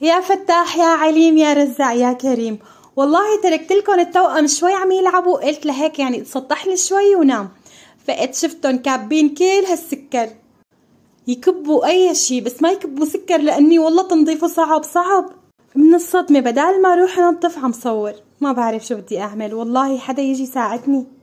يا فتاح يا عليم يا رزاق يا كريم والله تركت لكم التوأم شوي عم يلعبوا قلت لهيك يعني تسطح لي شوي ونام فقت شفتهم كابين كل هالسكر يكبوا اي شي بس ما يكبوا سكر لاني والله تنظيفه صعب صعب من الصدمة بدال ما اروح انظف عم صور ما بعرف شو بدي اعمل والله حدا يجي يساعدني